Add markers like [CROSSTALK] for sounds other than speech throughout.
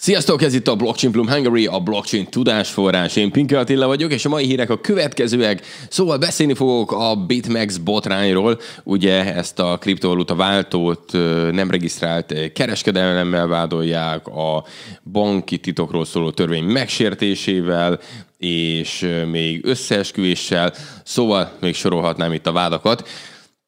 Sziasztok, ez itt a Blockchain Plum Hungary, a blockchain forrás. Én Pinke Attila vagyok, és a mai hírek a következőek. Szóval beszélni fogok a BitMEX botrányról. Ugye ezt a kriptovaluta váltót nem regisztrált kereskedelemmel vádolják, a banki titokról szóló törvény megsértésével, és még összeesküvéssel, szóval még sorolhatnám itt a vádakat.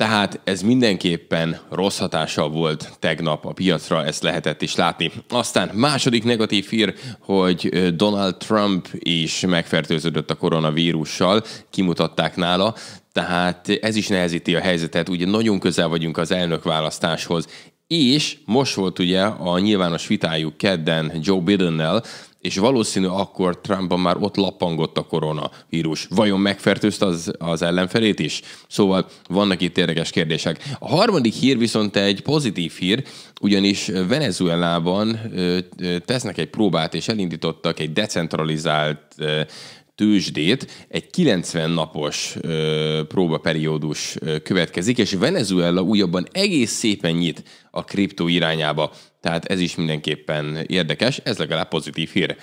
Tehát ez mindenképpen rossz hatása volt tegnap a piacra, ezt lehetett is látni. Aztán második negatív hír, hogy Donald Trump is megfertőződött a koronavírussal, kimutatták nála, tehát ez is nehezíti a helyzetet, ugye nagyon közel vagyunk az elnök választáshoz, és most volt ugye a nyilvános vitájuk kedden Joe Bidennel, és valószínű akkor Trumpban már ott lappangott a koronavírus. Vajon megfertőzte az, az ellenfelét is? Szóval vannak itt érdekes kérdések. A harmadik hír viszont egy pozitív hír, ugyanis Venezuelában tesznek egy próbát, és elindítottak egy decentralizált tőzsdét, egy 90 napos ö, próbaperiódus ö, következik, és Venezuela újabban egész szépen nyit a kriptó irányába. Tehát ez is mindenképpen érdekes, ez legalább pozitív hír.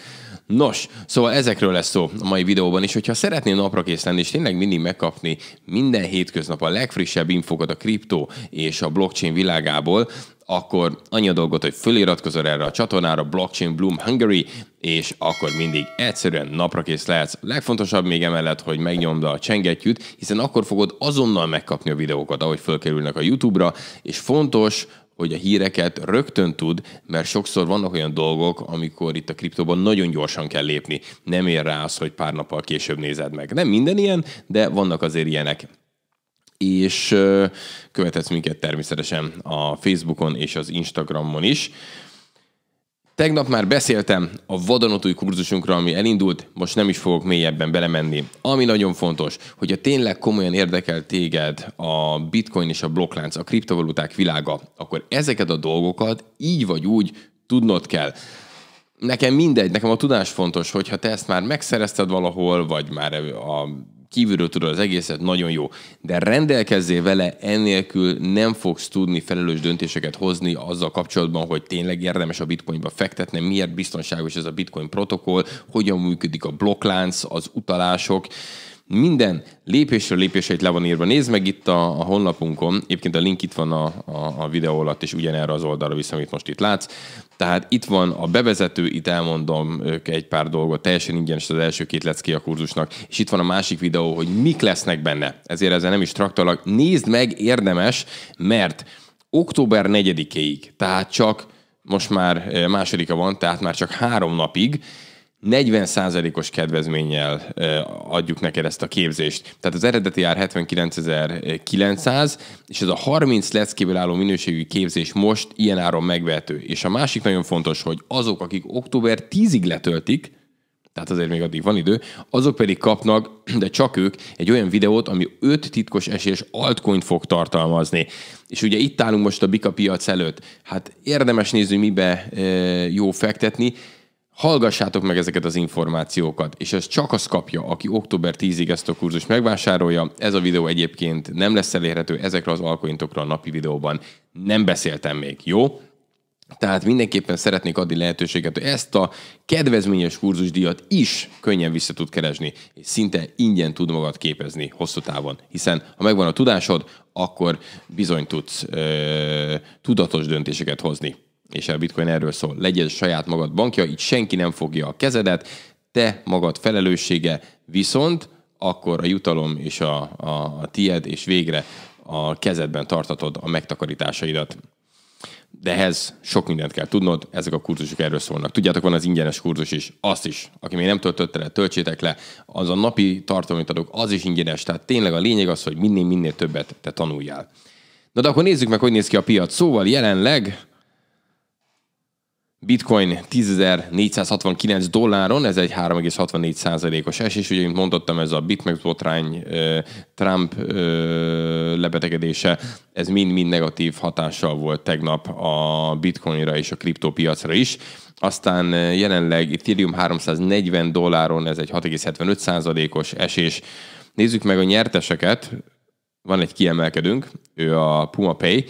Nos, szóval ezekről lesz szó a mai videóban is, hogyha szeretnél napra kész lenni, és tényleg mindig megkapni minden hétköznap a legfrissebb infokat a kriptó és a blockchain világából, akkor annyi a dolgot, hogy föliratkozol erre a csatornára, Blockchain Bloom Hungary, és akkor mindig egyszerűen napra kész lehetsz. Legfontosabb még emellett, hogy megnyomd a csengettyűt, hiszen akkor fogod azonnal megkapni a videókat, ahogy fölkerülnek a YouTube-ra, és fontos, hogy a híreket rögtön tud, mert sokszor vannak olyan dolgok, amikor itt a kriptóban nagyon gyorsan kell lépni. Nem ér rá az, hogy pár nappal később nézed meg. Nem minden ilyen, de vannak azért ilyenek és követhetsz minket természetesen a Facebookon és az Instagramon is. Tegnap már beszéltem a vadonatúj kurzusunkra, ami elindult, most nem is fogok mélyebben belemenni. Ami nagyon fontos, hogy a tényleg komolyan érdekel téged a bitcoin és a blokklánc, a kriptovaluták világa, akkor ezeket a dolgokat így vagy úgy tudnod kell. Nekem mindegy, nekem a tudás fontos, hogyha te ezt már megszerezted valahol, vagy már a kívülről tudod az egészet, nagyon jó. De rendelkezzél vele, ennélkül nem fogsz tudni felelős döntéseket hozni azzal kapcsolatban, hogy tényleg érdemes a bitcoinba fektetni, miért biztonságos ez a bitcoin protokoll, hogyan működik a blokklánc, az utalások minden lépésről lépéseit le van írva. Nézd meg itt a, a honlapunkon, egyébként a link itt van a, a, a videó alatt, és ugyanerre az oldalra vissza, amit most itt látsz. Tehát itt van a bevezető, itt elmondom egy pár dolgot, teljesen ingyenes az első két lecki a kurzusnak, és itt van a másik videó, hogy mik lesznek benne. Ezért ezzel nem is traktalak. Nézd meg, érdemes, mert október 4-ig, tehát csak most már eh, másodika van, tehát már csak három napig, 40%-os kedvezménnyel eh, adjuk neked ezt a képzést. Tehát az eredeti ár 79.900, és ez a 30 leckéből álló minőségű képzés most ilyen áron megvehető. És a másik nagyon fontos, hogy azok, akik október 10-ig letöltik, tehát azért még addig van idő, azok pedig kapnak, [CLEARS THROAT] de csak ők, egy olyan videót, ami 5 titkos esélyes altcoin fog tartalmazni. És ugye itt állunk most a Bika piac előtt. Hát érdemes nézni, mibe eh, jó fektetni, hallgassátok meg ezeket az információkat, és ez csak az kapja, aki október 10-ig ezt a kurzus megvásárolja. Ez a videó egyébként nem lesz elérhető ezekre az alkointokra a napi videóban. Nem beszéltem még, jó? Tehát mindenképpen szeretnék adni lehetőséget, hogy ezt a kedvezményes kurzusdíjat is könnyen vissza tud keresni, és szinte ingyen tud magad képezni hosszú távon. Hiszen ha megvan a tudásod, akkor bizony tudsz ö, tudatos döntéseket hozni és a bitcoin erről szól, legyen saját magad bankja, itt senki nem fogja a kezedet, te magad felelőssége, viszont akkor a jutalom és a, a, a tied, és végre a kezedben tartatod a megtakarításaidat. De ehhez sok mindent kell tudnod, ezek a kurzusok erről szólnak. Tudjátok, van az ingyenes kurzus is, azt is. Aki még nem töltötte le, töltsétek le. Az a napi tartalom, amit adok, az is ingyenes. Tehát tényleg a lényeg az, hogy minél-minél többet te tanuljál. Na de akkor nézzük meg, hogy néz ki a piac. Szóval jelenleg Bitcoin 10.469 dolláron, ez egy 3,64%-os esés, ugye, mint mondottam, ez a BitMEX botrány, Trump lebetegedése, ez mind-mind negatív hatással volt tegnap a bitcoinra és a kriptópiacra is. Aztán jelenleg Ethereum 340 dolláron, ez egy 6,75%-os esés. Nézzük meg a nyerteseket, van egy kiemelkedünk, ő a Puma Pay,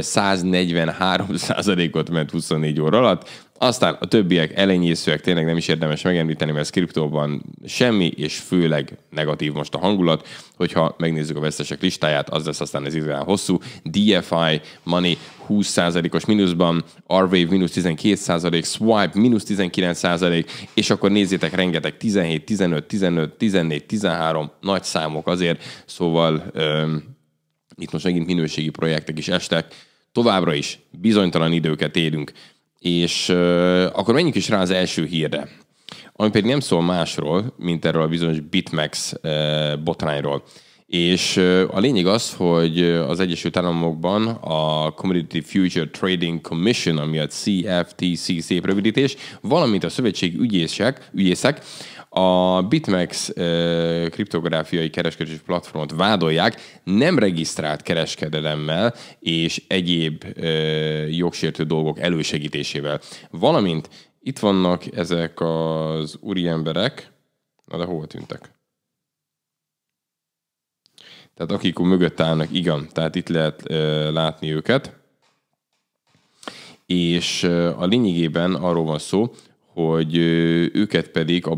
143 ot ment 24 óra alatt, aztán a többiek elenyészőek tényleg nem is érdemes megemlíteni, mert kriptóban semmi, és főleg negatív most a hangulat. Hogyha megnézzük a vesztesek listáját, az lesz aztán ez igazán hosszú. DFI Money 20%-os mínuszban, R-Wave mínusz 12%, Swipe mínusz 19%, és akkor nézzétek, rengeteg 17, 15, 15, 14, 13 nagy számok azért, szóval... Öm, itt most megint minőségi projektek is estek, továbbra is bizonytalan időket élünk. És euh, akkor menjünk is rá az első hírre, ami pedig nem szól másról, mint erről a bizonyos BitMEX euh, botrányról. És euh, a lényeg az, hogy az Egyesült Államokban a Commodity Future Trading Commission, ami a CFTC szép rövidítés, valamint a szövetség ügyészek, ügyészek a Bitmex uh, kriptográfiai kereskedési platformot vádolják nem regisztrált kereskedelemmel és egyéb uh, jogsértő dolgok elősegítésével. Valamint itt vannak ezek az úriemberek, na de hova tűntek? Tehát akik mögött állnak, igen, tehát itt lehet uh, látni őket. És a lényegében arról van szó, hogy őket pedig a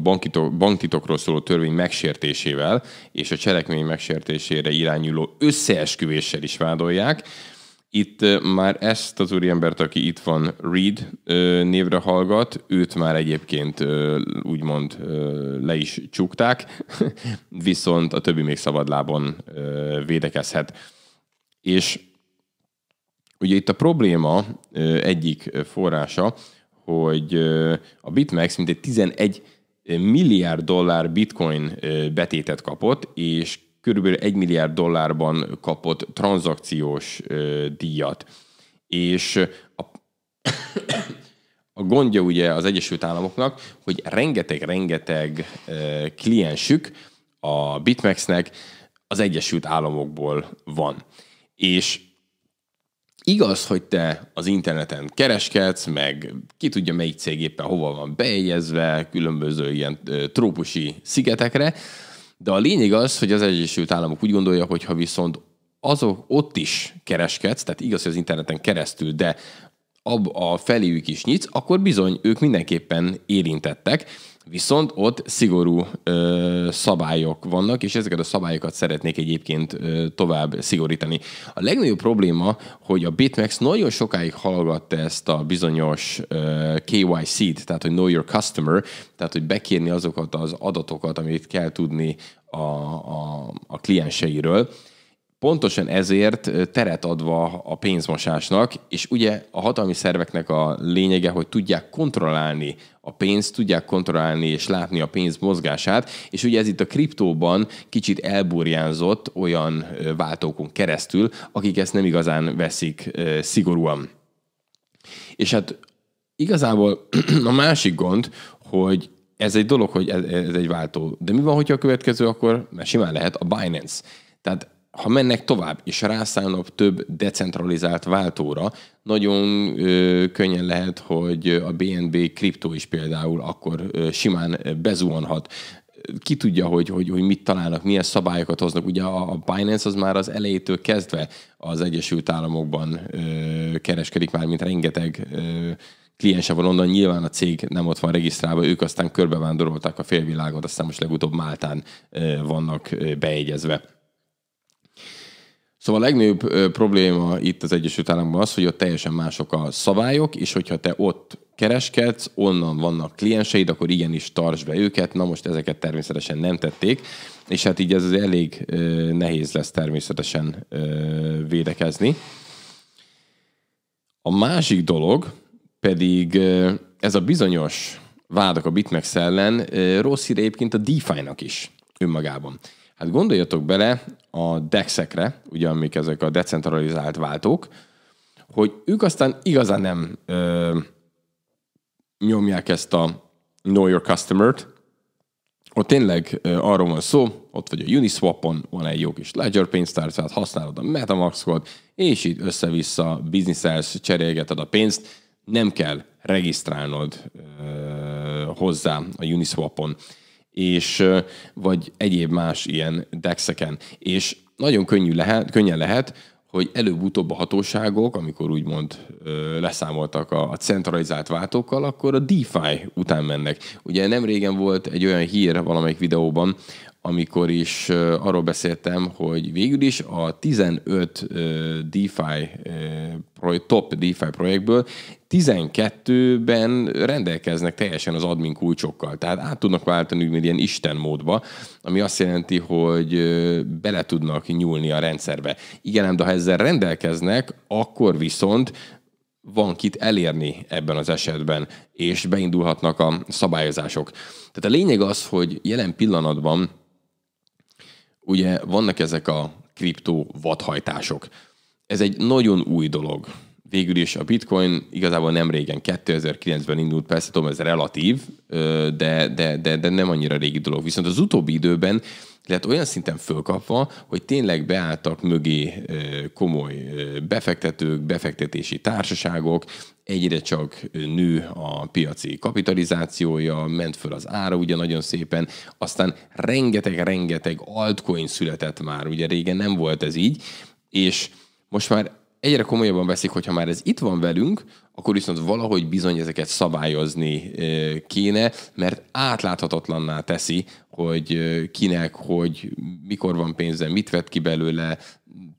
banktitokról szóló törvény megsértésével és a cselekmény megsértésére irányuló összeesküvéssel is vádolják. Itt már ezt az úriembert, aki itt van, Reed névre hallgat, őt már egyébként úgymond le is csukták, [LAUGHS] viszont a többi még szabadlábon védekezhet. És ugye itt a probléma egyik forrása, hogy a BitMEX mintegy 11 milliárd dollár bitcoin betétet kapott, és körülbelül 1 milliárd dollárban kapott tranzakciós díjat. És a, [COUGHS] a gondja ugye az Egyesült Államoknak, hogy rengeteg-rengeteg kliensük a BitMEX-nek az Egyesült Államokból van. És igaz, hogy te az interneten kereskedsz, meg ki tudja melyik cég éppen hova van bejegyezve, különböző ilyen trópusi szigetekre, de a lényeg az, hogy az Egyesült Államok úgy gondolja, hogy ha viszont azok ott is kereskedsz, tehát igaz, hogy az interneten keresztül, de ab a feléjük is nyitsz, akkor bizony ők mindenképpen érintettek, Viszont ott szigorú ö, szabályok vannak, és ezeket a szabályokat szeretnék egyébként ö, tovább szigorítani. A legnagyobb probléma, hogy a BitMEX nagyon sokáig hallgatta ezt a bizonyos ö, KYC-t, tehát hogy Know Your Customer, tehát hogy bekérni azokat az adatokat, amit kell tudni a, a, a klienseiről. Pontosan ezért teret adva a pénzmosásnak, és ugye a hatalmi szerveknek a lényege, hogy tudják kontrollálni a pénzt, tudják kontrollálni és látni a pénz mozgását, és ugye ez itt a kriptóban kicsit elburjánzott olyan váltókon keresztül, akik ezt nem igazán veszik szigorúan. És hát igazából [CLEARS THROAT] a másik gond, hogy ez egy dolog, hogy ez, egy váltó. De mi van, hogyha a következő, akkor mert simán lehet a Binance. Tehát ha mennek tovább, és rászállnak több decentralizált váltóra, nagyon ö, könnyen lehet, hogy a BNB kriptó is például akkor ö, simán bezuhanhat ki tudja, hogy, hogy, hogy mit találnak, milyen szabályokat hoznak. Ugye a, a Binance az már az elejétől kezdve az Egyesült Államokban ö, kereskedik már, mint rengeteg ö, kliense van onnan, nyilván a cég nem ott van regisztrálva, ők aztán körbevándorolták a félvilágot, aztán most legutóbb Máltán ö, vannak ö, Szóval a legnagyobb probléma itt az Egyesült Államokban az, hogy ott teljesen mások a szabályok, és hogyha te ott kereskedsz, onnan vannak klienseid, akkor igenis tarts be őket. Na most ezeket természetesen nem tették, és hát így ez az elég nehéz lesz természetesen védekezni. A másik dolog pedig ez a bizonyos vádak a BitMEX ellen rossz hír egyébként a DeFi-nak is önmagában. Hát gondoljatok bele, a DEX-ekre, ugye amik ezek a decentralizált váltók, hogy ők aztán igazán nem ö, nyomják ezt a Know Your Customer-t, ott tényleg ö, arról van szó, ott vagy a Uniswap-on, van egy jó kis Ledger pénztárcát, használod a Metamax-kod, és így össze-vissza bizniszelsz, cserélgeted a pénzt, nem kell regisztrálnod ö, hozzá a Uniswap-on és vagy egyéb más ilyen dexeken. És nagyon könnyű lehet, könnyen lehet, hogy előbb-utóbb a hatóságok, amikor úgymond ö, leszámoltak a, a centralizált váltókkal, akkor a DeFi után mennek. Ugye nem régen volt egy olyan hír valamelyik videóban, amikor is arról beszéltem, hogy végül is a 15 DeFi, top DeFi projektből 12-ben rendelkeznek teljesen az admin kulcsokkal, tehát át tudnak váltani úgy, ilyen Isten módba, ami azt jelenti, hogy bele tudnak nyúlni a rendszerbe. Igen, de ha ezzel rendelkeznek, akkor viszont van kit elérni ebben az esetben, és beindulhatnak a szabályozások. Tehát a lényeg az, hogy jelen pillanatban ugye vannak ezek a kriptó vadhajtások. Ez egy nagyon új dolog végül is a bitcoin igazából nem régen, 2009-ben indult, persze tudom, ez relatív, de, de, de, de nem annyira régi dolog. Viszont az utóbbi időben lett olyan szinten fölkapva, hogy tényleg beálltak mögé komoly befektetők, befektetési társaságok, egyre csak nő a piaci kapitalizációja, ment föl az ára ugye nagyon szépen, aztán rengeteg-rengeteg altcoin született már, ugye régen nem volt ez így, és most már egyre komolyabban veszik, hogyha már ez itt van velünk, akkor viszont valahogy bizony ezeket szabályozni kéne, mert átláthatatlanná teszi, hogy kinek, hogy mikor van pénze, mit vett ki belőle,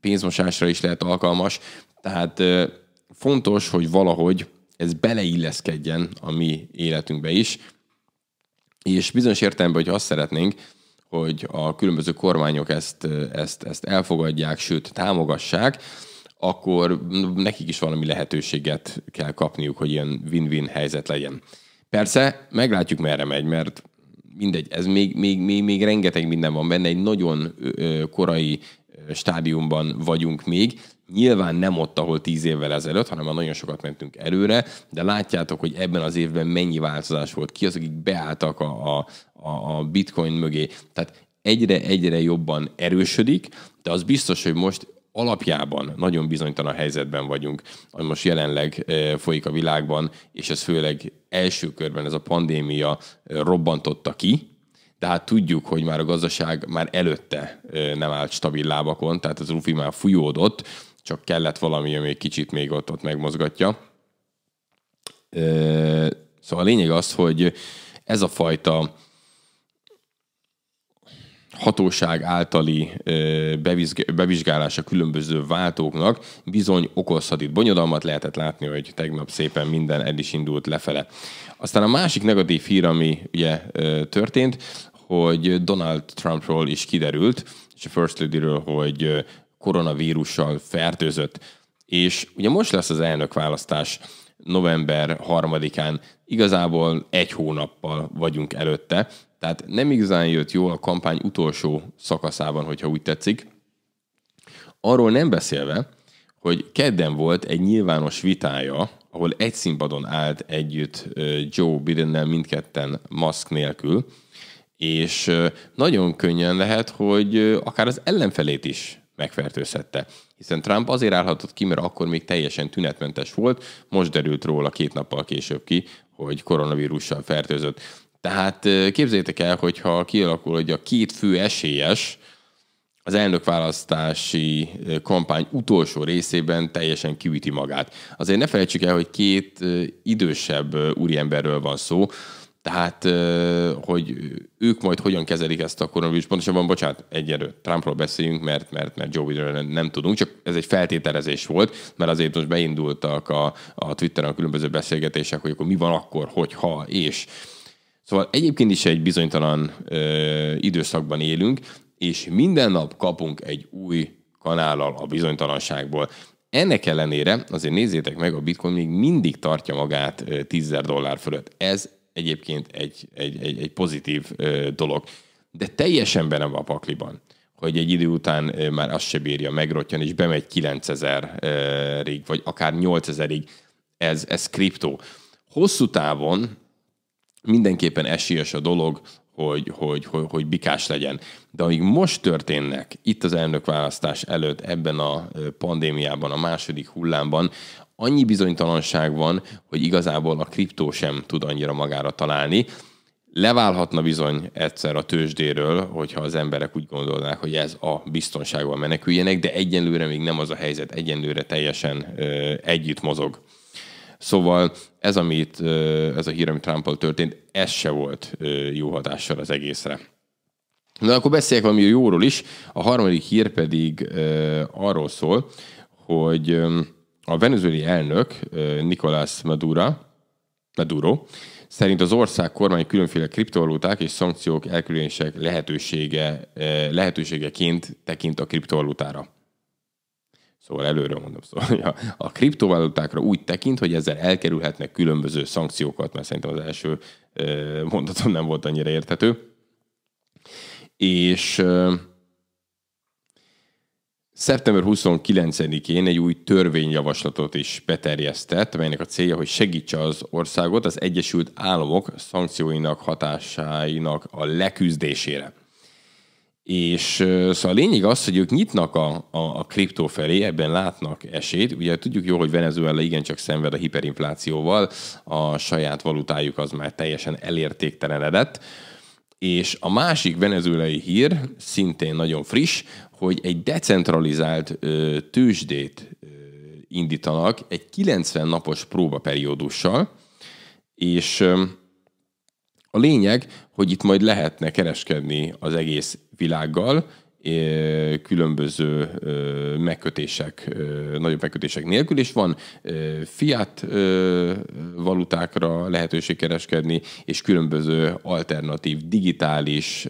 pénzmosásra is lehet alkalmas. Tehát fontos, hogy valahogy ez beleilleszkedjen a mi életünkbe is, és bizonyos értelemben, hogy azt szeretnénk, hogy a különböző kormányok ezt, ezt, ezt elfogadják, sőt támogassák, akkor nekik is valami lehetőséget kell kapniuk, hogy ilyen win-win helyzet legyen. Persze, meglátjuk merre megy, mert mindegy, ez még, még, még, még rengeteg minden van benne, egy nagyon korai stádiumban vagyunk még. Nyilván nem ott, ahol tíz évvel ezelőtt, hanem nagyon sokat mentünk előre, de látjátok, hogy ebben az évben mennyi változás volt, ki az, akik beálltak a, a, a bitcoin mögé. Tehát egyre-egyre jobban erősödik, de az biztos, hogy most alapjában nagyon bizonytalan helyzetben vagyunk, ami most jelenleg eh, folyik a világban, és ez főleg első körben ez a pandémia eh, robbantotta ki, de hát tudjuk, hogy már a gazdaság már előtte eh, nem állt stabil lábakon, tehát az rufi már fújódott, csak kellett valami, ami egy kicsit még ott, ott megmozgatja. Szóval a lényeg az, hogy ez a fajta hatóság általi bevizsgálása különböző váltóknak bizony okozhat itt bonyodalmat, lehetett látni, hogy tegnap szépen minden el is indult lefele. Aztán a másik negatív hír, ami ugye történt, hogy Donald Trumpról is kiderült, és a First Lady-ről, hogy koronavírussal fertőzött. És ugye most lesz az elnökválasztás november harmadikán, igazából egy hónappal vagyunk előtte, tehát nem igazán jött jól a kampány utolsó szakaszában, hogyha úgy tetszik. Arról nem beszélve, hogy kedden volt egy nyilvános vitája, ahol egy színpadon állt együtt Joe Bidennel mindketten maszk nélkül, és nagyon könnyen lehet, hogy akár az ellenfelét is megfertőzhette. Hiszen Trump azért állhatott ki, mert akkor még teljesen tünetmentes volt, most derült róla két nappal később ki, hogy koronavírussal fertőzött. Tehát képzeljétek el, hogyha kialakul, hogy a két fő esélyes az elnökválasztási kampány utolsó részében teljesen kiüti magát. Azért ne felejtsük el, hogy két idősebb úriemberről van szó, tehát, hogy ők majd hogyan kezelik ezt a koronavírus, pontosabban, bocsánat, egyenlő Trumpról beszéljünk, mert, mert, mert Joe Bidenről nem tudunk, csak ez egy feltételezés volt, mert azért most beindultak a, a Twitteren a különböző beszélgetések, hogy akkor mi van akkor, hogyha és. Szóval egyébként is egy bizonytalan ö, időszakban élünk, és minden nap kapunk egy új kanállal a bizonytalanságból. Ennek ellenére azért nézzétek meg, a bitcoin még mindig tartja magát 10 dollár fölött. Ez egyébként egy, egy, egy, egy pozitív ö, dolog. De teljesen benne van a pakliban, hogy egy idő után ö, már azt se bírja, megrottyan, és bemegy 9000-ig, vagy akár 8000-ig. Ez, ez kriptó. Hosszú távon mindenképpen esélyes a dolog, hogy, hogy, hogy, hogy bikás legyen. De amíg most történnek, itt az elnökválasztás előtt, ebben a pandémiában, a második hullámban, annyi bizonytalanság van, hogy igazából a kriptó sem tud annyira magára találni. Leválhatna bizony egyszer a tőzsdéről, hogyha az emberek úgy gondolnák, hogy ez a biztonságban meneküljenek, de egyenlőre még nem az a helyzet, egyenlőre teljesen ö, együtt mozog Szóval ez, amit, ez a hír, ami trump történt, ez se volt jó hatással az egészre. Na akkor beszéljek valami jóról is. A harmadik hír pedig arról szól, hogy a venezueli elnök Nicolás Madura, Maduro szerint az ország kormány különféle kriptovaluták és szankciók elkülönések lehetősége, lehetőségeként tekint a kriptovalutára. Szóval előre mondom, szóval a, a kriptovalutákra úgy tekint, hogy ezzel elkerülhetnek különböző szankciókat, mert szerintem az első mondatom nem volt annyira érthető. És Szeptember 29-én egy új törvényjavaslatot is beterjesztett, melynek a célja, hogy segítse az országot az Egyesült Államok szankcióinak hatásáinak a leküzdésére. És szóval a lényeg az, hogy ők nyitnak a, a, a kriptó felé, ebben látnak esélyt. Ugye tudjuk jól, hogy Venezuela igencsak szenved a hiperinflációval, a saját valutájuk az már teljesen elértéktelenedett. És a másik venezuelai hír, szintén nagyon friss, hogy egy decentralizált ö, tőzsdét ö, indítanak egy 90 napos próbaperiódussal, és ö, a lényeg, hogy itt majd lehetne kereskedni az egész világgal, e, különböző e, megkötések, e, nagyobb megkötések nélkül, is van fiat valutákra lehetőség kereskedni, és különböző alternatív digitális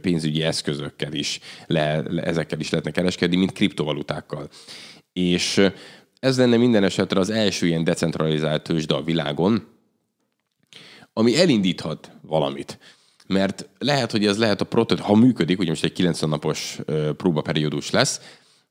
pénzügyi eszközökkel is, le, ezekkel is lehetne kereskedni, mint kriptovalutákkal. És ez lenne minden esetre az első ilyen decentralizált tőzsde a világon, ami elindíthat valamit. Mert lehet, hogy ez lehet a prototíp, ha működik, ugye most egy 90 napos próbaperiódus lesz,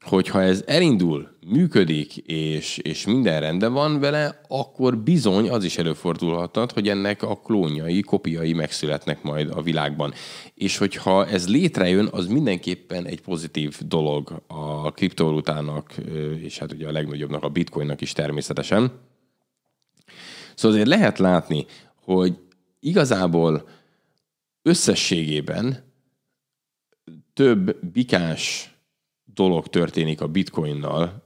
hogyha ez elindul, működik, és, és minden rendben van vele, akkor bizony az is előfordulhatat, hogy ennek a klónjai, kopiai megszületnek majd a világban. És hogyha ez létrejön, az mindenképpen egy pozitív dolog a kriptovalutának, és hát ugye a legnagyobbnak, a bitcoinnak is természetesen. Szóval azért lehet látni hogy igazából összességében több bikás dolog történik a bitcoinnal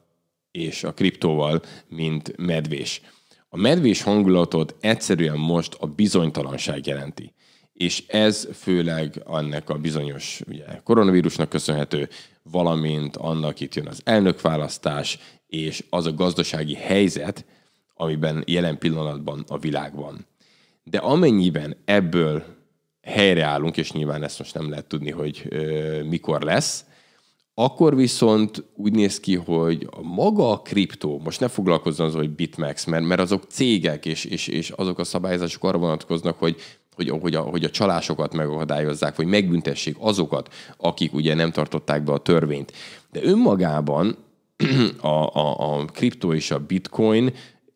és a kriptóval, mint medvés. A medvés hangulatot egyszerűen most a bizonytalanság jelenti. És ez főleg annak a bizonyos ugye, koronavírusnak köszönhető, valamint annak itt jön az elnökválasztás, és az a gazdasági helyzet, amiben jelen pillanatban a világ van. De amennyiben ebből helyreállunk, és nyilván ezt most nem lehet tudni, hogy ö, mikor lesz, akkor viszont úgy néz ki, hogy a maga a kriptó, most ne foglalkozzon az, hogy BitMEX, mert, mert azok cégek, és, és, és azok a szabályozások arra vonatkoznak, hogy hogy, hogy, a, hogy a csalásokat megakadályozzák, vagy megbüntessék azokat, akik ugye nem tartották be a törvényt. De önmagában [CLEARS THROAT] a, a, a kriptó és a bitcoin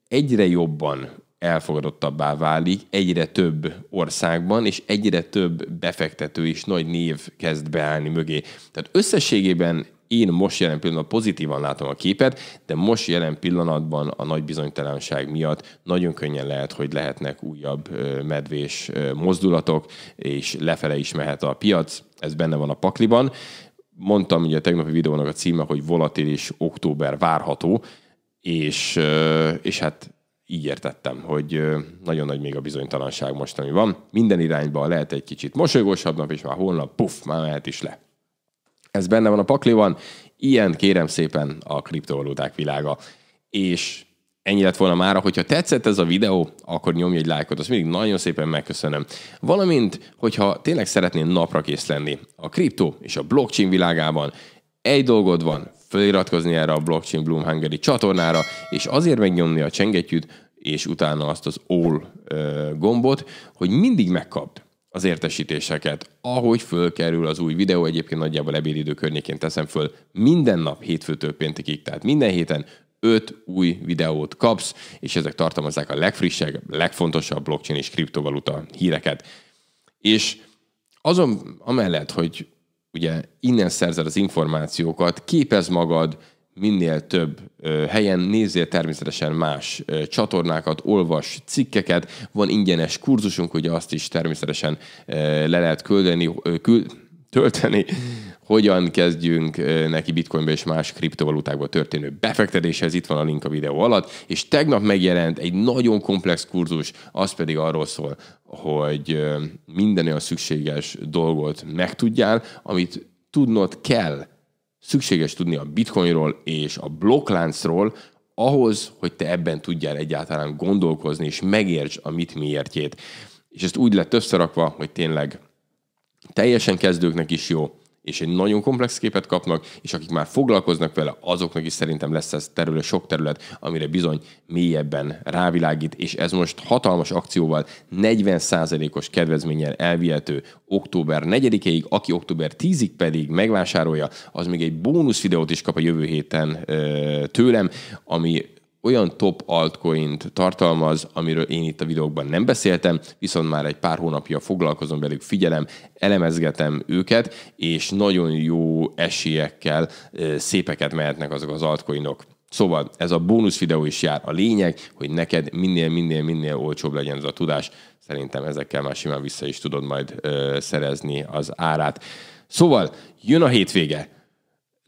egyre jobban elfogadottabbá válik egyre több országban, és egyre több befektető is nagy név kezd beállni mögé. Tehát összességében én most jelen pillanatban pozitívan látom a képet, de most jelen pillanatban a nagy bizonytalanság miatt nagyon könnyen lehet, hogy lehetnek újabb medvés mozdulatok, és lefele is mehet a piac, ez benne van a pakliban. Mondtam ugye a tegnapi videónak a címe, hogy volatilis október várható, és, és hát így értettem, hogy nagyon nagy még a bizonytalanság most, ami van. Minden irányba lehet egy kicsit mosolygósabb nap, és már holnap, puff, már mehet is le. Ez benne van a pakliban. Ilyen kérem szépen a kriptovaluták világa. És ennyi lett volna mára. Hogyha tetszett ez a videó, akkor nyomj egy lájkot, azt mindig nagyon szépen megköszönöm. Valamint, hogyha tényleg szeretnél napra kész lenni a kriptó és a blockchain világában, egy dolgod van, feliratkozni erre a Blockchain Bloom Hungary csatornára, és azért megnyomni a csengetyűt, és utána azt az all gombot, hogy mindig megkapd az értesítéseket, ahogy fölkerül az új videó, egyébként nagyjából ebédidő környékén teszem föl minden nap hétfőtől péntekig, tehát minden héten öt új videót kapsz, és ezek tartalmazzák a legfrissebb, legfontosabb blockchain és kriptovaluta híreket. És azon amellett, hogy ugye innen szerzel az információkat, képez magad minél több ö, helyen, nézzél természetesen más ö, csatornákat, olvas cikkeket, van ingyenes kurzusunk, ugye azt is természetesen ö, le lehet küldeni, ö, küld, tölteni, hmm. hogyan kezdjünk neki bitcoinba és más kriptovalutákba történő befektetéshez, itt van a link a videó alatt, és tegnap megjelent egy nagyon komplex kurzus, az pedig arról szól, hogy minden olyan szükséges dolgot megtudjál, amit tudnod kell, szükséges tudni a bitcoinról és a blokkláncról, ahhoz, hogy te ebben tudjál egyáltalán gondolkozni, és megértsd a mit miértjét. És ezt úgy lett összerakva, hogy tényleg teljesen kezdőknek is jó, és egy nagyon komplex képet kapnak, és akik már foglalkoznak vele, azoknak is szerintem lesz ez terület, sok terület, amire bizony mélyebben rávilágít, és ez most hatalmas akcióval 40%-os kedvezménnyel elvihető október 4-ig, aki október 10-ig pedig megvásárolja, az még egy bónusz videót is kap a jövő héten tőlem, ami olyan top altcoint tartalmaz, amiről én itt a videókban nem beszéltem, viszont már egy pár hónapja foglalkozom velük, figyelem, elemezgetem őket, és nagyon jó esélyekkel szépeket mehetnek azok az altcoinok. Szóval ez a bónusz videó is jár. A lényeg, hogy neked minél, minél, minél olcsóbb legyen ez a tudás. Szerintem ezekkel már simán vissza is tudod majd ö, szerezni az árát. Szóval jön a hétvége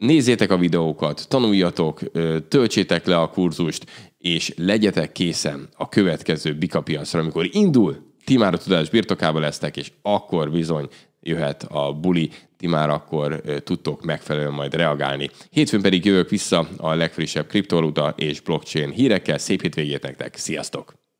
Nézzétek a videókat, tanuljatok, töltsétek le a kurzust, és legyetek készen a következő piacra, amikor indul, ti már a tudás birtokába lesztek, és akkor bizony jöhet a buli, ti már akkor tudtok megfelelően majd reagálni. Hétfőn pedig jövök vissza a legfrissebb kriptovaluta és blockchain hírekkel. Szép hétvégét nektek, sziasztok!